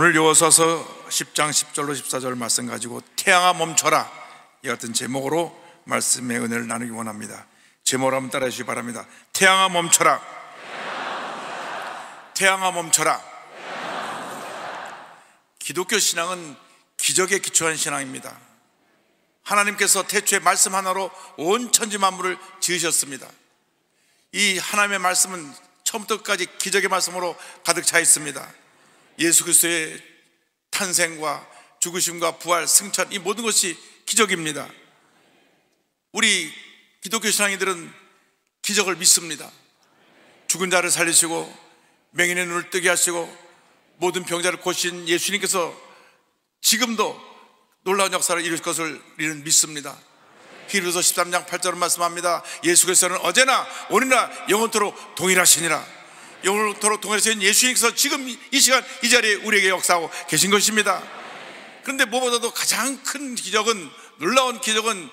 오늘 여호서 10장 10절로 14절 말씀 가지고 태양아 멈춰라 이 같은 제목으로 말씀의 은혜를 나누기 원합니다. 제목을 한번 따라해 주시기 바랍니다. 태양아 멈춰라. 태양아 멈춰라. 기독교 신앙은 기적에 기초한 신앙입니다. 하나님께서 태초에 말씀 하나로 온 천지 만물을 지으셨습니다. 이 하나님의 말씀은 처음부터까지 기적의 말씀으로 가득 차 있습니다. 예수 그리스도의 탄생과 죽으심과 부활, 승천 이 모든 것이 기적입니다. 우리 기독교 신앙인들은 기적을 믿습니다. 죽은 자를 살리시고 맹인의 눈을 뜨게 하시고 모든 병자를 고신 예수님께서 지금도 놀라운 역사를 이룰 것을 우리는 믿습니다. 히브서 13장 8절은 말씀합니다. 예수께서는 어제나 오늘나 영원토록 동일하시니라. 영원토록 통해서인 예수님께서 지금 이 시간 이 자리에 우리에게 역사하고 계신 것입니다. 그런데 무엇보다도 가장 큰 기적은 놀라운 기적은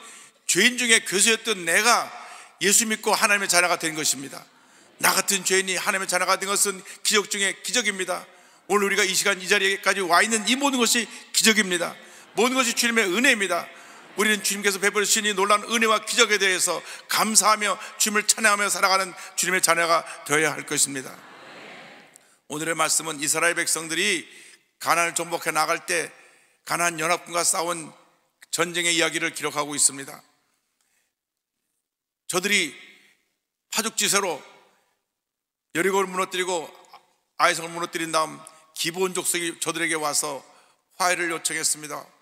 죄인 중에 교수였던 내가 예수 믿고 하나님의 자녀가 된 것입니다. 나 같은 죄인이 하나님의 자녀가 된 것은 기적 중에 기적입니다. 오늘 우리가 이 시간 이 자리에까지 와 있는 이 모든 것이 기적입니다. 모든 것이 주님의 은혜입니다. 우리는 주님께서 베풀어 주신 이 놀라운 은혜와 기적에 대해서 감사하며 주님을 찬양하며 살아가는 주님의 자녀가 되어야 할 것입니다. 오늘의 말씀은 이스라엘 백성들이 가나을 정복해 나갈 때가나 연합군과 싸운 전쟁의 이야기를 기록하고 있습니다. 저들이 파죽지세로 여리고를 무너뜨리고 아이성을 무너뜨린 다음 기본 족속이 저들에게 와서 화해를 요청했습니다.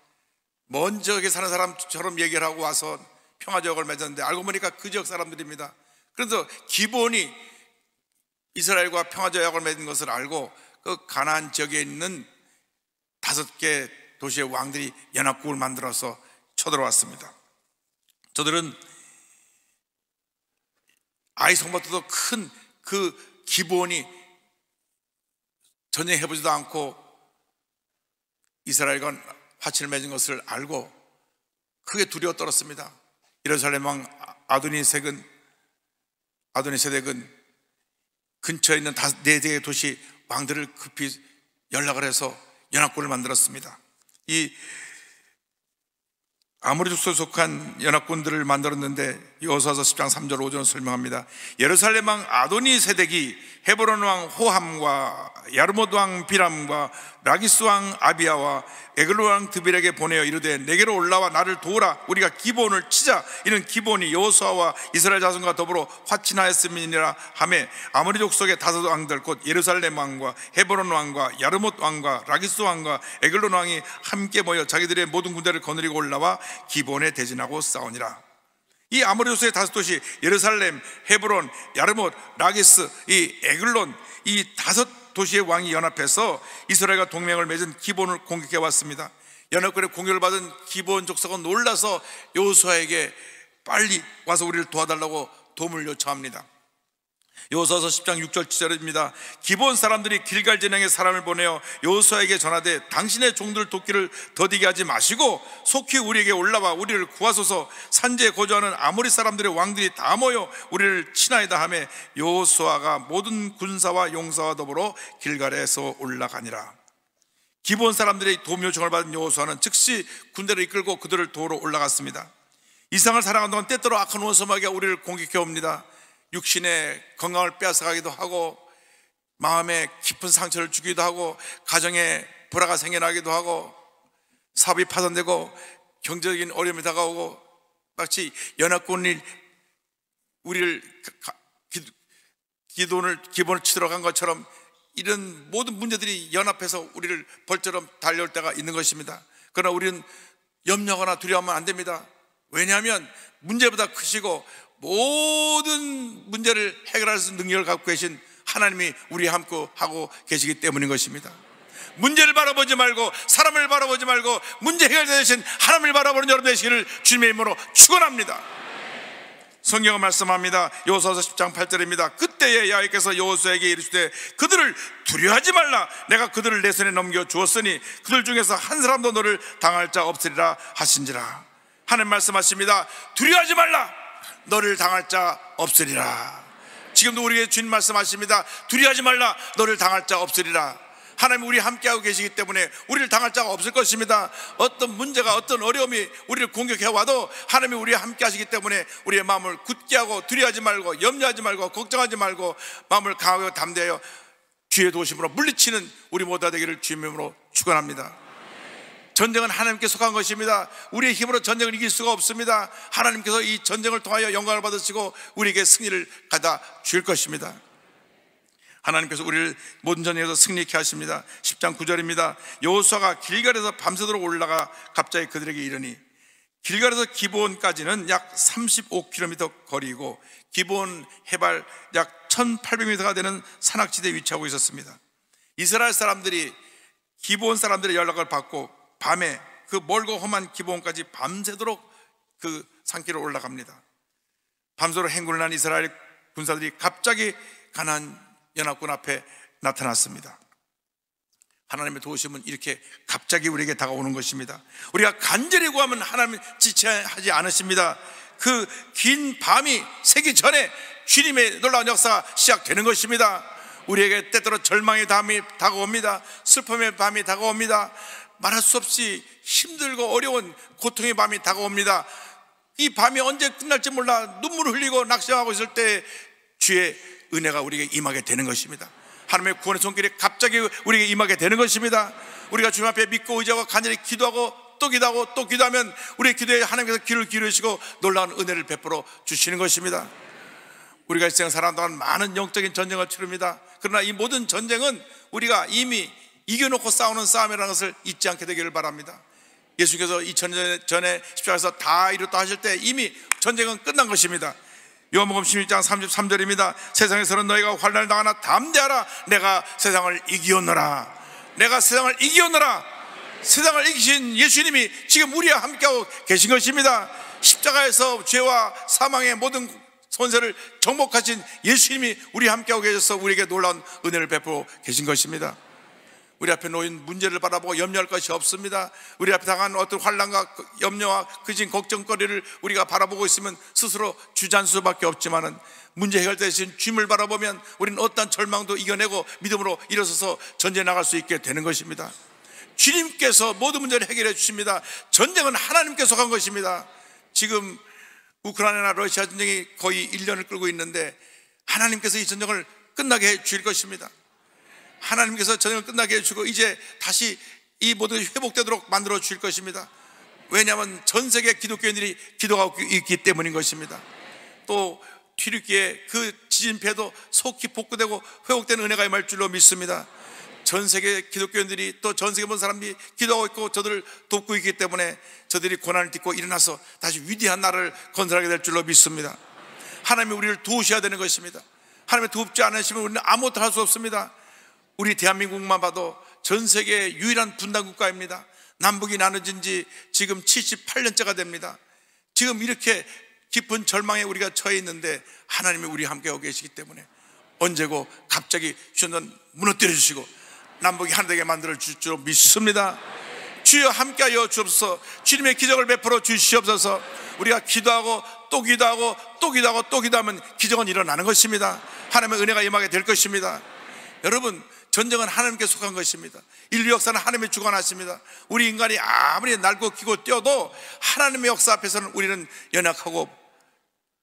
먼 지역에 사는 사람처럼 얘기를 하고 와서 평화 조약을 맺었는데 알고 보니까 그 지역 사람들입니다. 그래서 기본이 이스라엘과 평화 조약을 맺은 것을 알고 그 가나안 지역에 있는 다섯 개 도시의 왕들이 연합국을 만들어서 쳐들어왔습니다. 저들은 아이 성부터도큰 그 기본이 전쟁해보지도 않고 이스라엘과 파츠를 맺은 것을 알고 크게 두려워 떨었습니다. 예루살렘 왕 아도니색은 아도니세덱은 근처에 있는 네 대의 도시 왕들을 급히 연락을 해서 연합군을 만들었습니다. 이 아무리도속 속한 연합군들을 만들었는데 여호사서 10장 3절 5절은 설명합니다. 예루살렘 왕 아도니 세덱이 헤브론 왕 호함과 야르모드 왕 비람과 라기스 왕 아비아와 에글로 왕 드빌에게 보내어 이르되 내게로 올라와 나를 도우라 우리가 기본을 치자 이는 기본이 여호수와 이스라엘 자손과 더불어 화친하였음이니라 하매 아모리 족속의 다섯 왕들 곧 예루살렘 왕과 헤브론 왕과 야르못 왕과 라기스 왕과 에글론 왕이 함께 모여 자기들의 모든 군대를 거느리고 올라와 기본에 대진하고 싸우니라. 이 아모리오스의 다섯 도시 예루살렘, 헤브론, 야르못, 라기스, 이 에글론 이 다섯 도시의 왕이 연합해서 이스라엘과 동맹을 맺은 기본을 공격해 왔습니다. 연합군의 공격을 받은 기본 족속은 놀라서 여수아에게 빨리 와서 우리를 도와달라고 도움을 요청합니다. 요소서 10장 6절 7절입니다. 기본 사람들이 길갈 진행의 사람을 보내어 요서에게 전하되 당신의 종들 돕기를 더디게 하지 마시고 속히 우리에게 올라와 우리를 구하소서 산지에 거주하는 아모리 사람들의 왕들이 다 모여 우리를 친하이다 하며 요수아가 모든 군사와 용사와 더불어 길갈에서 올라가니라. 기본 사람들의 도움 요청을 받은 요수아는 즉시 군대를 이끌고 그들을 도로 올라갔습니다. 이상을 사랑한 동안 때때로 악한 원수마귀가 우리를 공격해 옵니다. 육신의 건강을 빼앗아가기도 하고 마음에 깊은 상처를 주기도 하고 가정에 불화가 생겨나기도 하고 사업이 파산되고 경제적인 어려움이 다가오고 마치 연합군이 우리를 기돈을 기본을 치도록 한 것처럼 이런 모든 문제들이 연합해서 우리를 벌처럼 달려올 때가 있는 것입니다. 그러나 우리는 염려하거나 두려워하면 안 됩니다. 왜냐하면 문제보다 크시고 모든 문제를 해결할 수 있는 능력을 갖고 계신 하나님이 우리 함께 하고 계시기 때문인 것입니다. 문제를 바라보지 말고 사람을 바라보지 말고 문제 해결자 신 하나님을 바라보는 여러분 되시기를 주님의 이름으로 축원합니다. 성경은 말씀합니다. 여호서 10장 8절입니다. 그때에 야훼께서 여호에게 이르시되 그들을 두려워하지 말라. 내가 그들을 내 손에 넘겨 주었으니 그들 중에서 한 사람도 너를 당할 자 없으리라 하신지라. 하는 말씀하십니다. 두려워하지 말라. 너를 당할 자 없으리라. 지금도 우리에게 주님 말씀하십니다. 두려하지 말라. 너를 당할 자 없으리라. 하나님 우리 함께하고 계시기 때문에 우리를 당할 자가 없을 것입니다. 어떤 문제가 어떤 어려움이 우리를 공격해 와도 하나님이 우리와 함께하시기 때문에 우리의 마음을 굳게 하고 두려하지 말고 염려하지 말고 걱정하지 말고 마음을 강하고 담대하여 주의 도심으로 물리치는 우리 모두 되기를 주님으로 축원합니다. 전쟁은 하나님께 속한 것입니다. 우리의 힘으로 전쟁을 이길 수가 없습니다. 하나님께서 이 전쟁을 통하여 영광을 받으시고 우리에게 승리를 가다 줄 것입니다. 하나님께서 우리를 모든 전에서 승리케 하십니다. 10장 9절입니다. 여호수아가 길갈에서 밤새도록 올라가 갑자기 그들에게 이르니 길갈에서 기본까지는 약 35km 거리이고 기본 해발 약 1800m가 되는 산악지대에 위치하고 있었습니다. 이스라엘 사람들이 기본 사람들의 연락을 받고 밤에 그 멀고 험한 기본까지 밤새도록 그 산길을 올라갑니다. 밤새도 행군을 한 이스라엘 군사들이 갑자기 가난 연합군 앞에 나타났습니다. 하나님의 도우심은 이렇게 갑자기 우리에게 다가오는 것입니다. 우리가 간절히 구하면 하나님 지체하지 않으십니다. 그 긴 밤이 새기 전에 주님의 놀라운 역사가 시작되는 것입니다. 우리에게 때때로 절망의 밤이 다가옵니다. 슬픔의 밤이 다가옵니다. 말할 수 없이 힘들고 어려운 고통의 밤이 다가옵니다. 이 밤이 언제 끝날지 몰라 눈물 흘리고 낙심하고 있을 때 주의 은혜가 우리에게 임하게 되는 것입니다. 하나님의 구원의 손길이 갑자기 우리에게 임하게 되는 것입니다. 우리가 주님 앞에 믿고 의지하고 간절히 기도하고 또 기도하고 또 기도하면 우리의 기도에 하나님께서 귀를 기울시고 놀라운 은혜를 베풀어 주시는 것입니다. 우리가 일생 살아온 동안 많은 영적인 전쟁을 치릅니다. 그러나 이 모든 전쟁은 우리가 이미 이겨놓고 싸우는 싸움이라는 것을 잊지 않게 되기를 바랍니다. 예수께서 2000년 전에 십자가에서 다 이뤘다 하실 때 이미 전쟁은 끝난 것입니다. 요한복음 16장 33절입니다. 세상에서는 너희가 환난을 당하나 담대하라. 내가 세상을 이기었노라. 내가 세상을 이기었노라. 세상을 이기신 예수님이 지금 우리와 함께하고 계신 것입니다. 십자가에서 죄와 사망의 모든 손세를 정복하신 예수님이 우리 함께하고 계셔서 우리에게 놀라운 은혜를 베풀어 계신 것입니다. 우리 앞에 놓인 문제를 바라보고 염려할 것이 없습니다. 우리 앞에 당한 어떤 환란과 염려와 그진 걱정거리를 우리가 바라보고 있으면 스스로 주잔 수밖에 없지만은 문제 해결대신짐을 바라보면 우리는 어떠한 절망도 이겨내고 믿음으로 일어서서 전제 나갈 수 있게 되는 것입니다. 주님께서 모든 문제를 해결해 주십니다. 전쟁은 하나님께서 간 것입니다. 지금 우크라이나 러시아 전쟁이 거의 1년을 끌고 있는데 하나님께서 이 전쟁을 끝나게 해 주실 것입니다. 하나님께서 전쟁을 끝나게 해주고 이제 다시 이 모든 것이 회복되도록 만들어 주실 것입니다. 왜냐하면 전 세계 기독교인들이 기도하고 있기 때문인 것입니다. 또 뒤늦게 그 지진패도 속히 복구되고 회복되는 은혜가 임할 줄로 믿습니다. 전 세계 기독교인들이 또 전 세계 본 사람들이 기도하고 있고 저들을 돕고 있기 때문에 저들이 고난을 딛고 일어나서 다시 위대한 나라를 건설하게 될 줄로 믿습니다. 하나님이 우리를 도우셔야 되는 것입니다. 하나님이 돕지 않으시면 우리는 아무것도 할 수 없습니다. 우리 대한민국만 봐도 전 세계 유일한 분단 국가입니다. 남북이 나눠진 지 지금 78년째가 됩니다. 지금 이렇게 깊은 절망에 우리가 처해 있는데 하나님이 우리 함께하고 계시기 때문에 언제고 갑자기 주는 무너뜨려 주시고 남북이 하나 되게 만들어 주실 줄 믿습니다. 주여 함께하여 주옵소서 주님의 기적을 베풀어 주시옵소서 우리가 기도하고 또 기도하고 또 기도하고 또 기도하면 기적은 일어나는 것입니다 하나님의 은혜가 임하게 될 것입니다 여러분 전쟁은 하나님께 속한 것입니다. 인류 역사는 하나님이 주관하십니다. 우리 인간이 아무리 날고 기고 뛰어도 하나님의 역사 앞에서는 우리는 연약하고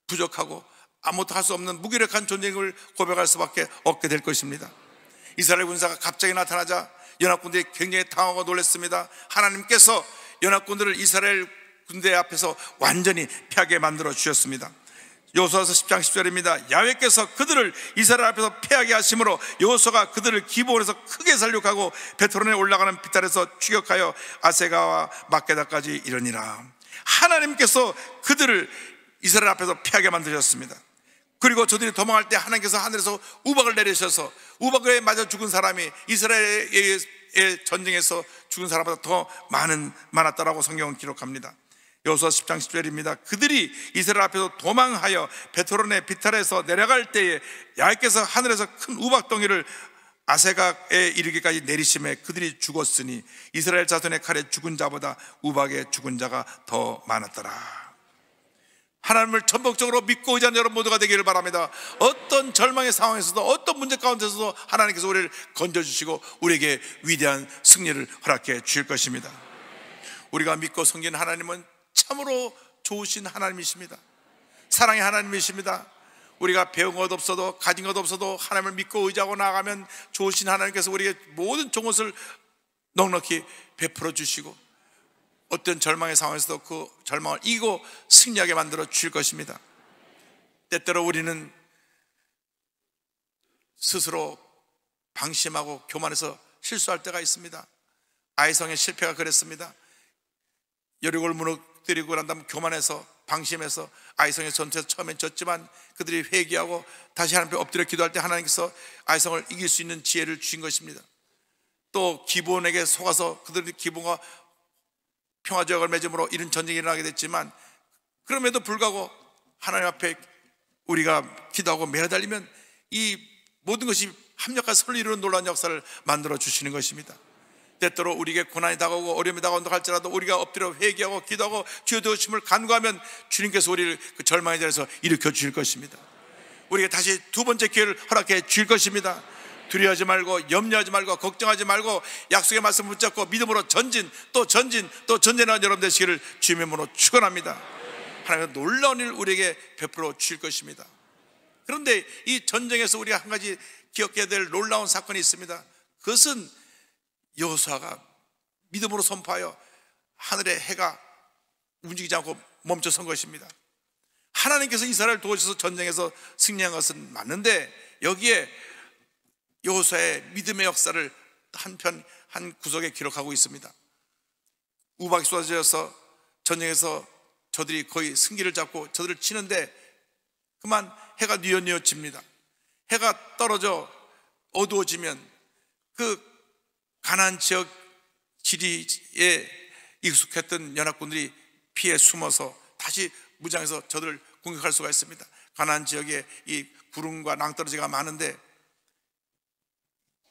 부족하고 아무것도 할 수 없는 무기력한 존재임을 고백할 수밖에 없게 될 것입니다. 이스라엘 군사가 갑자기 나타나자 연합군들이 굉장히 당하고 놀랐습니다. 하나님께서 연합군들을 이스라엘 군대 앞에서 완전히 피하게 만들어 주셨습니다. 요수아서 10장 10절입니다. 야외께서 그들을 이스라엘 앞에서 패하게 하심으로 요수가 그들을 기본에서 크게 살륙하고 베토론에 올라가는 비탈에서 추격하여 아세가와 마케다까지 이르니라. 하나님께서 그들을 이스라엘 앞에서 패하게 만드셨습니다. 그리고 저들이 도망할 때 하나님께서 하늘에서 우박을 내리셔서 우박에 맞아 죽은 사람이 이스라엘의 전쟁에서 죽은 사람보다 더 많은 많았다라고 성경은 기록합니다. 요서 10장 10절입니다. 그들이 이스라엘 앞에서 도망하여 베토론의 비탈에서 내려갈 때에 야외께서 하늘에서 큰 우박덩이를 아세각에 이르기까지 내리심에 그들이 죽었으니 이스라엘 자손의 칼에 죽은 자보다 우박에 죽은 자가 더 많았더라. 하나님을 전복적으로 믿고 의지하는 여러분 모두가 되기를 바랍니다. 어떤 절망의 상황에서도 어떤 문제 가운데서도 하나님께서 우리를 건져주시고 우리에게 위대한 승리를 허락해 주실 것입니다. 우리가 믿고 섬기는 하나님은 참으로 좋으신 하나님이십니다. 사랑의 하나님이십니다. 우리가 배운 것 없어도 가진 것 없어도 하나님을 믿고 의지하고 나가면 좋으신 하나님께서 우리에 모든 좋은것을 넉넉히 베풀어 주시고 어떤 절망의 상황에서도 그 절망을 이기고 승리하게 만들어 주실 것입니다. 때때로 우리는 스스로 방심하고 교만해서 실수할 때가 있습니다. 아이성의 실패가 그랬습니다. 여리골 무릎 드리고 난 다음 교만해서 방심해서 아이성의 전체에서 처음엔 졌지만 그들이 회개하고 다시 하나님 앞에 엎드려 기도할 때 하나님께서 아이성을 이길 수 있는 지혜를 주신 것입니다. 또 기본에게 속아서 그들의 기본과 평화 조약을 맺음으로 이런 전쟁이 일어나게 됐지만 그럼에도 불구하고 하나님 앞에 우리가 기도하고 매달리면 이 모든 것이 합력과 선을 이 놀라운 역사를 만들어 주시는 것입니다. 때때로 우리에게 고난이 다가오고 어려움이 다가온다 할지라도 우리가 엎드려 회개하고 기도하고 주여 되심을 간구하면 주님께서 우리를 그절망에대해서 일으켜 주실 것입니다. 우리에게 다시 두 번째 기회를 허락해 주실 것입니다. 두려워하지 말고 염려하지 말고 걱정하지 말고 약속의 말씀 붙잡고 믿음으로 전진 또 전진 또 전진하는 여러분 되시기를 주님의 으로 축원합니다. 하나님의 놀라운 일 우리에게 베풀어 주실 것입니다. 그런데 이 전쟁에서 우리가 한 가지 기억해야 될 놀라운 사건이 있습니다. 그것은 여호사가 믿음으로 선포하여 하늘의 해가 움직이지 않고 멈춰 선 것입니다. 하나님께서 이스라엘 도와셔서 전쟁에서 승리한 것은 맞는데 여기에 여호수아의 믿음의 역사를 한편 한 구석에 기록하고 있습니다. 우박이 쏟아져서 전쟁에서 저들이 거의 승기를 잡고 저들을 치는데 그만 해가 뉘어뉘어 집니다. 해가 떨어져 어두워지면 그 가난 지역 지리에 익숙했던 연합군들이 피해 숨어서 다시 무장해서 저들을 공격할 수가 있습니다. 가난 지역에 이 구름과 낭떠러지가 많은데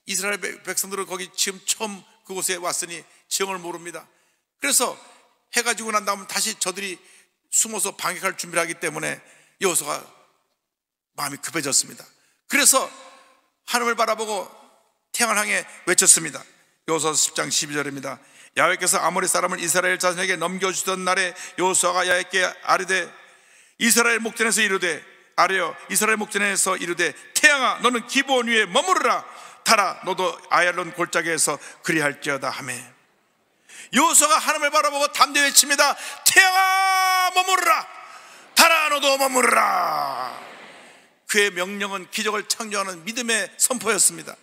이스라엘 백성들은 거기 지금 처음 그곳에 왔으니 지형을 모릅니다. 그래서 해가 지고 난 다음 다시 저들이 숨어서 방역할 준비를 하기 때문에 여호수가 마음이 급해졌습니다. 그래서 하늘을 바라보고 태양을 향해 외쳤습니다. 요서서 10장 12절입니다. 야외께서 아모리 사람을 이스라엘 자손에게 넘겨주던 날에 요수가 야외께 아뢰되 이스라엘 목전에서 이르되 아뢰어 이스라엘 목전에서 이르되 태양아 너는 기본 위에 머무르라 타라 너도 아얄론 골짜기에서 그리할지어다 하매 요수가하나을 바라보고 담대 외칩니다 태양아 머무르라 타라 너도 머무르라 그의 명령은 기적을 창조하는 믿음의 선포였습니다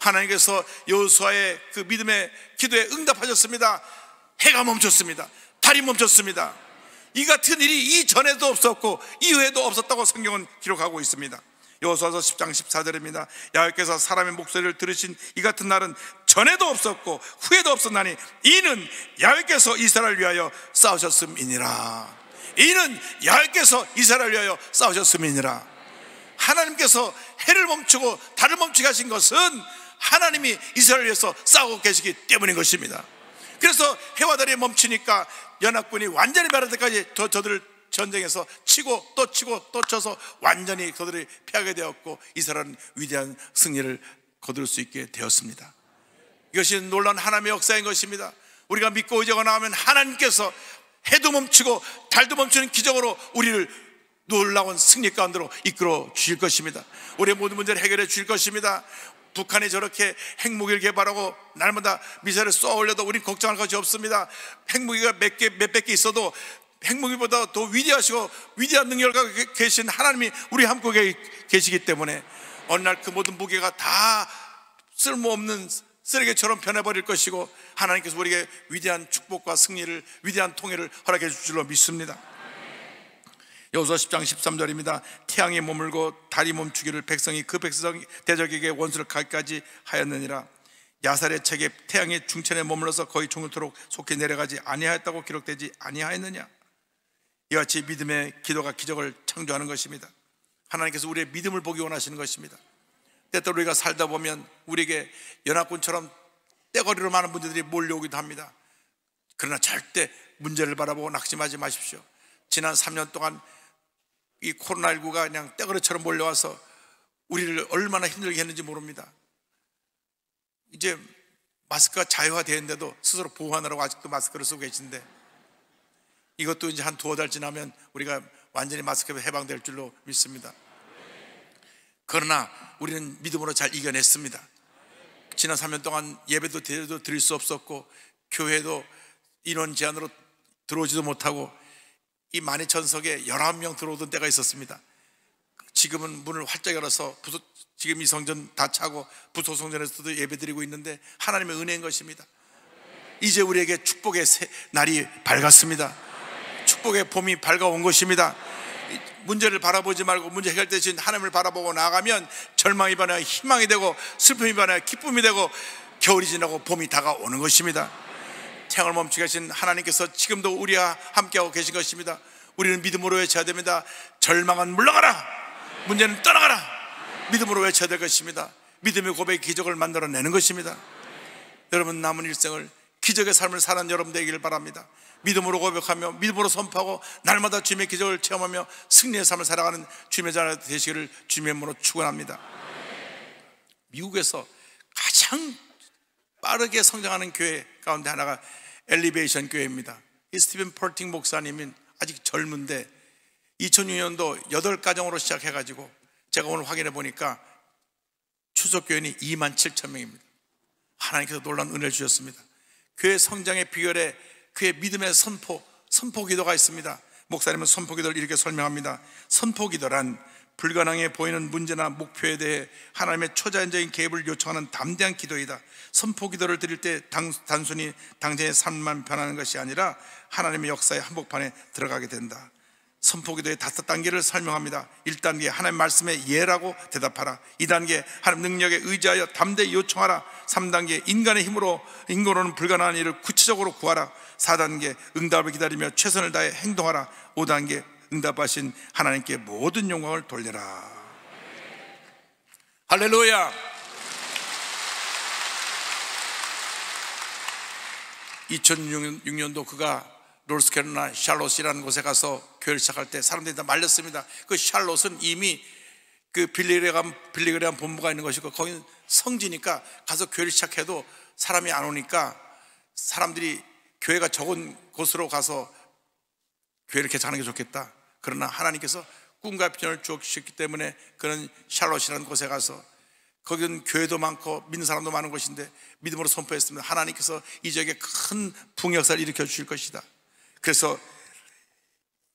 하나님께서 여호수아의 그 믿음의 기도에 응답하셨습니다. 해가 멈췄습니다. 달이 멈췄습니다. 이 같은 일이 이전에도 없었고 이후에도 없었다고 성경은 기록하고 있습니다. 여호수아서 10장 14절입니다. 야훼께서 사람의 목소리를 들으신 이 같은 날은 전에도 없었고 후에도 없었나니 이는 야훼께서 이스라엘 위하여 싸우셨음이니라. 이는 야훼께서 이스라엘 위하여 싸우셨음이니라. 하나님께서 해를 멈추고 달을 멈추게 하신 것은 하나님이 이스라엘 위해서 싸우고 계시기 때문인 것입니다. 그래서 해와 달이 멈추니까 연합군이 완전히 말할 때까지 저, 들을 전쟁에서 치고 또 치고 또 쳐서 완전히 그들이 패하게 되었고 이스라엘은 위대한 승리를 거둘 수 있게 되었습니다. 이것이 놀란 하나님의 역사인 것입니다. 우리가 믿고 의지하거나 하면 하나님께서 해도 멈추고 달도 멈추는 기적으로 우리를 놀라운 승리 가운데로 이끌어 주실 것입니다. 우리의 모든 문제를 해결해 주실 것입니다. 북한이 저렇게 핵무기를 개발하고 날마다 미사일을 쏘아 올려도 우린 걱정할 것이 없습니다. 핵무기가 몇 개, 몇백 개 있어도 핵무기보다 더 위대하시고 위대한 능력을 갖고 계신 하나님이 우리 한국 계시기 때문에 어느 날그 모든 무게가 다 쓸모없는 쓰레기처럼 변해버릴 것이고 하나님께서 우리에게 위대한 축복과 승리를 위대한 통일을 허락해 주실 줄로 믿습니다. 여호수 10장 13절입니다. 태양이 머물고 달이 멈추기를 백성이 그 백성 대적에게 원수를 갈까지 하였느니라. 야살의 책에 태양의 중천에 머물러서 거의 종일토록 속히 내려가지 아니하였다고 기록되지 아니하였느냐. 이 같이 믿음의 기도가 기적을 창조하는 것입니다. 하나님께서 우리의 믿음을 보기 원하시는 것입니다. 때때로 우리가 살다 보면 우리에게 연합군처럼 떼거리로 많은 문제들이 몰려오기도 합니다. 그러나 절대 문제를 바라보고 낙심하지 마십시오. 지난 3년 동안 이 코로나19가 그냥 떼거리처럼 몰려와서 우리를 얼마나 힘들게 했는지 모릅니다. 이제 마스크가 자유화되는데도 스스로 보호하느라고 아직도 마스크를 쓰고 계신데 이것도 이제 한 두어 달 지나면 우리가 완전히 마스크에 해방될 줄로 믿습니다. 그러나 우리는 믿음으로 잘 이겨냈습니다. 지난 3년 동안 예배도 드릴 수 없었고 교회도 인원 제한으로 들어오지도 못하고 이 만이천석에 11명 들어오던 때가 있었습니다. 지금은 문을 활짝 열어서 부소, 지금 이 성전 다 차고 부소성전에서도 예배드리고 있는데 하나님의 은혜인 것입니다. 이제 우리에게 축복의 새, 날이 밝았습니다. 축복의 봄이 밝아온 것입니다. 문제를 바라보지 말고 문제 해결되신 하나님을 바라보고 나아가면 절망이 변하 희망이 되고 슬픔이 변하 기쁨이 되고 겨울이 지나고 봄이 다가오는 것입니다. 태양을 멈추게 하신 하나님께서 지금도 우리와 함께하고 계신 것입니다. 우리는 믿음으로 외쳐야 됩니다. 절망은 물러가라! 문제는 떠나가라! 믿음으로 외쳐야 될 것입니다. 믿음의 고백 기적을 만들어내는 것입니다. 여러분 남은 일생을 기적의 삶을 사는 여러분 되기를 바랍니다. 믿음으로 고백하며 믿음으로 선포하고 날마다 주님의 기적을 체험하며 승리의 삶을 살아가는 주님의 자녀 되시기를 주님의 이으로 축원합니다. 미국에서 가장 빠르게 성장하는 교회 가운데 하나가 엘리베이션 교회입니다. 이 스티븐 펄팅 목사님은 아직 젊은데 2006년도 8가정으로 시작해가지고 제가 오늘 확인해 보니까 추석교인이 2만 7천 명입니다. 하나님께서 놀란 은혜를 주셨습니다. 교회 성장의 비결에 그의 믿음의 선포, 선포 기도가 있습니다. 목사님은 선포 기도를 이렇게 설명합니다. 선포 기도란 불가능해 보이는 문제나 목표에 대해 하나님의 초자연적인 개입을 요청하는 담대한 기도이다. 선포 기도를 드릴 때 당, 단순히 당장의 삶만 변하는 것이 아니라 하나님의 역사의 한복판에 들어가게 된다. 선포 기도의 다섯 단계를 설명합니다. 1단계 하나님 말씀에 예라고 대답하라. 2단계 하나님 능력에 의지하여 담대히 요청하라. 3단계 인간의 힘으로 인간으로는 불가능한 일을 구체적으로 구하라. 4단계 응답을 기다리며 최선을 다해 행동하라. 5단계 응답하신 하나님께 모든 영광을 돌려라. 할렐루야! (2006년) 도 그가 롤스캐롤나 샬롯이라는 곳에 가서 교회를 시작할 때 사람들이 다 말렸습니다. 그 샬롯은 이미 그 빌리그레감 빌리그레한 본부가 있는 것이고 거기는 성지니까 가서 교회를 시작해도 사람이 안 오니까 사람들이 교회가 적은 곳으로 가서 교회를 개척하는 게 좋겠다. 그러나 하나님께서 꿈과 비전을 주셨기 때문에 그는 샬롯이라는 곳에 가서 거기는 교회도 많고 믿는 사람도 많은 곳인데 믿음으로 선포했습니다. 하나님께서 이 지역에 큰 풍요사를 일으켜 주실 것이다. 그래서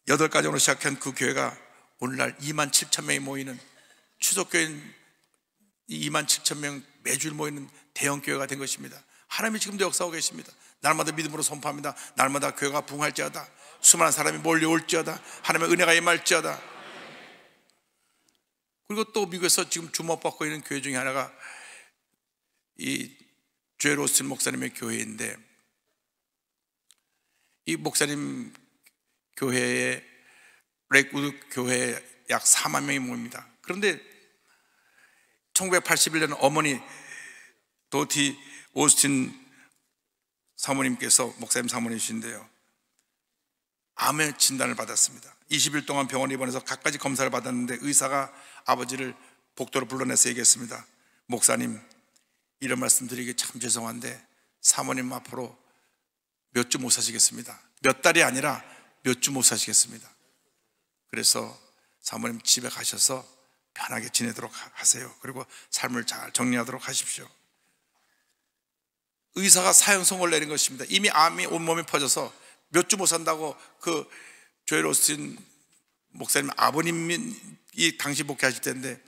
여덟 가정으로 시작한 그 교회가 오늘날 2만 7천 명이 모이는 추석교인 회 2만 7천 명 매주 모이는 대형 교회가 된 것입니다. 하나님이 지금도 역사하고 계십니다. 날마다 믿음으로 선포합니다. 날마다 교회가 붕할지어다. 수많은 사람이 몰려올지어다. 하나님의 은혜가 임할지어다. 그리고 또 미국에서 지금 주목받고 있는 교회 중에 하나가 이죄 로스틴 목사님의 교회인데 이 목사님 교회에 렉우드 교회에 약 4만 명이 모입니다. 그런데 1981년 어머니 도티 오스틴 사모님께서 목사님 사모님이신데요. 암의 진단을 받았습니다. 20일 동안 병원 입원해서 갖가지 검사를 받았는데 의사가 아버지를 복도로 불러내서 얘기했습니다. 목사님 이런 말씀 드리기 참 죄송한데 사모님 앞으로 몇 주 못 사시겠습니다. 몇 달이 아니라 몇 주 못 사시겠습니다. 그래서 사모님 집에 가셔서 편하게 지내도록 하세요. 그리고 삶을 잘 정리하도록 하십시오. 의사가 사형성을 내린 것입니다. 이미 암이 온몸에 퍼져서 몇 주 못 산다고 그 조엘 오스틴 목사님 아버님이 당시 복귀하실 텐데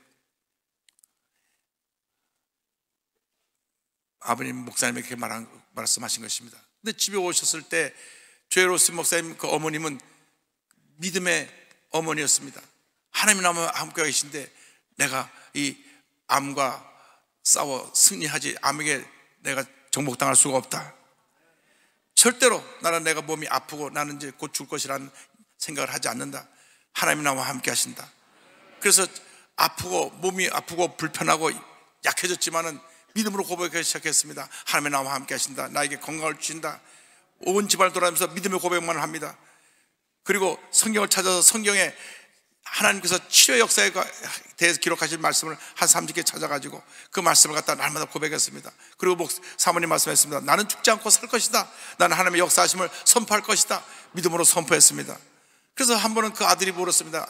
아버님 목사님이렇게 말한, 말씀하신 것입니다. 근데 집에 오셨을 때 조엘 오스틴 목사님 그 어머님은 믿음의 어머니였습니다. 하나님 나와 함께 계신데 내가 이 암과 싸워 승리하지 암에게 내가 정복당할 수가 없다. 절대로 나는 내가 몸이 아프고 나는 이제 곧죽 것이라는 생각을 하지 않는다. 하나님 나와 함께 하신다. 그래서 아프고 몸이 아프고 불편하고 약해졌지만은 믿음으로 고백하기 시작했습니다. 하나님 나와 함께 하신다. 나에게 건강을 주신다. 온 집안을 돌아다면서 믿음의 고백만 합니다. 그리고 성경을 찾아서 성경에 하나님께서 치료 역사에 대해서 기록하신 말씀을 한 30개 찾아가지고 그 말씀을 갖다 날마다 고백했습니다. 그리고 사모님 말씀했습니다. 나는 죽지 않고 살 것이다. 나는 하나님의 역사하심을 선포할 것이다. 믿음으로 선포했습니다. 그래서 한 번은 그 아들이 물었습니다.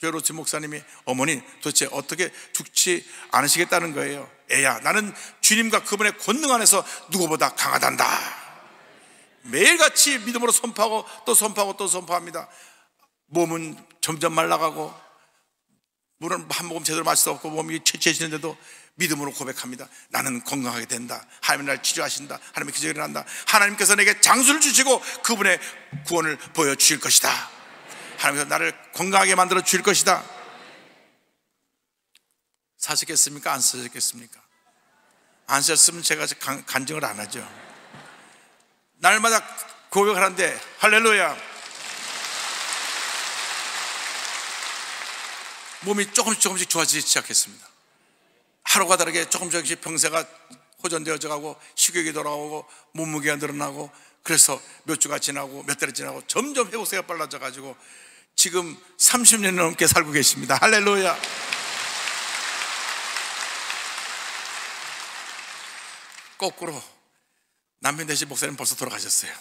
죄로치 목사님이 어머니 도대체 어떻게 죽지 않으시겠다는 거예요. 애야 나는 주님과 그분의 권능 안에서 누구보다 강하단다. 매일같이 믿음으로 선포하고 또 선포하고 또 선포합니다. 몸은 점점 말라가고 물은 한 모금 제대로 마실 수 없고 몸이 채취해지는데도 믿음으로 고백합니다. 나는 건강하게 된다. 하나님 날 치료하신다. 하나님의 기적이 일어난다. 하나님께서 내게 장수를 주시고 그분의 구원을 보여주실 것이다. 하나님께서 나를 건강하게 만들어 주실 것이다. 사셨겠습니까? 안 사셨겠습니까? 안사셨으면 제가 간증을 안 하죠. 날마다 고백하는데 할렐루야. 몸이 조금씩 조금씩 좋아지기 시작했습니다. 하루가 다르게 조금 씩 병세가 호전되어져 가고 식욕이 돌아오고 몸무게가 늘어나고 그래서 몇 주가 지나고 몇 달이 지나고 점점 회복세가 빨라져 가지고 지금 30년 넘게 살고 계십니다. 할렐루야. 거꾸로 남편 대신 목사님 벌써 돌아가셨어요.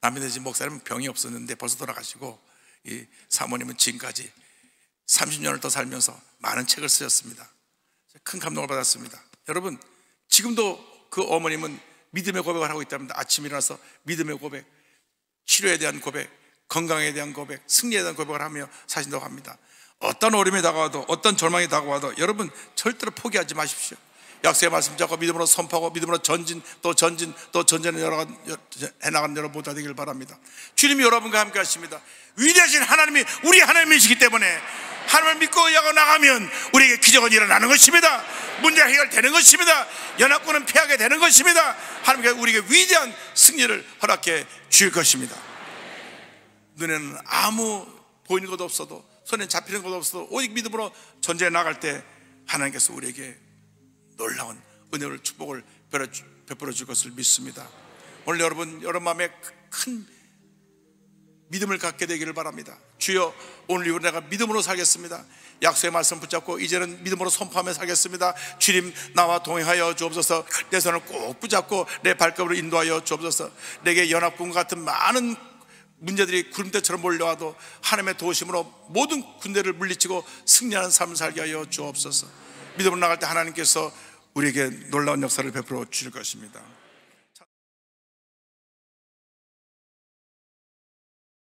남편 대신 목사님 병이 없었는데 벌써 돌아가시고 이 사모님은 지금까지 30년을 더 살면서 많은 책을 쓰셨습니다. 큰 감동을 받았습니다. 여러분, 지금도 그 어머님은 믿음의 고백을 하고 있답니다. 아침 에 일어나서 믿음의 고백, 치료에 대한 고백, 건강에 대한 고백, 승리에 대한 고백을 하며 사신다고 합니다. 어떤 어림움이 다가와도, 어떤 절망이 다가와도 여러분 절대로 포기하지 마십시오. 약속의 말씀 잡고 믿음으로 선포하고 믿음으로 전진 또 전진 또전진을 여러 해나가는 여러분 보다 되길 바랍니다. 주님이 여러분과 함께 하십니다. 위대하신 하나님이 우리 하나님이시기 때문에 하나님을 믿고 야고 나가면 우리에게 기적은 일어나는 것입니다. 문제 해결되는 것입니다. 연합군은 피하게 되는 것입니다. 하나님께 우리에게 위대한 승리를 허락해 주실 것입니다. 눈에는 아무 보이는 것도 없어도 손에 잡히는 것도 없어도 오직 믿음으로 전쟁에 나갈 때 하나님께서 우리에게 놀라운 은혜를 축복을 베풀어 줄 것을 믿습니다. 오늘 여러분 여러분 마음에 큰 믿음을 갖게 되기를 바랍니다. 주여 오늘 이후 내가 믿음으로 살겠습니다. 약속의 말씀 붙잡고 이제는 믿음으로 선포하며 살겠습니다. 주님 나와 동행하여 주옵소서. 내 손을 꼭 붙잡고 내발걸음으 인도하여 주옵소서. 내게 연합군 같은 많은 문제들이 구름대처럼 몰려와도 하나님의 도심으로 모든 군대를 물리치고 승리하는 삶을 살게 하여 주옵소서. 믿음으로 나갈 때 하나님께서 우리에게 놀라운 역사를 베풀어 주실 것입니다.